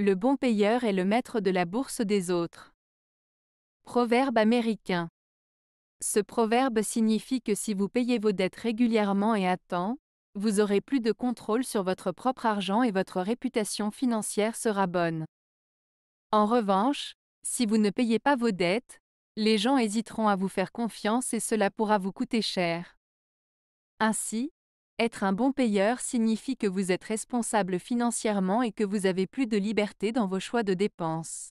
Le bon payeur est le maître de la bourse des autres. Proverbe américain. Ce proverbe signifie que si vous payez vos dettes régulièrement et à temps, vous aurez plus de contrôle sur votre propre argent et votre réputation financière sera bonne. En revanche, si vous ne payez pas vos dettes, les gens hésiteront à vous faire confiance et cela pourra vous coûter cher. Ainsi, être un bon payeur signifie que vous êtes responsable financièrement et que vous avez plus de liberté dans vos choix de dépenses.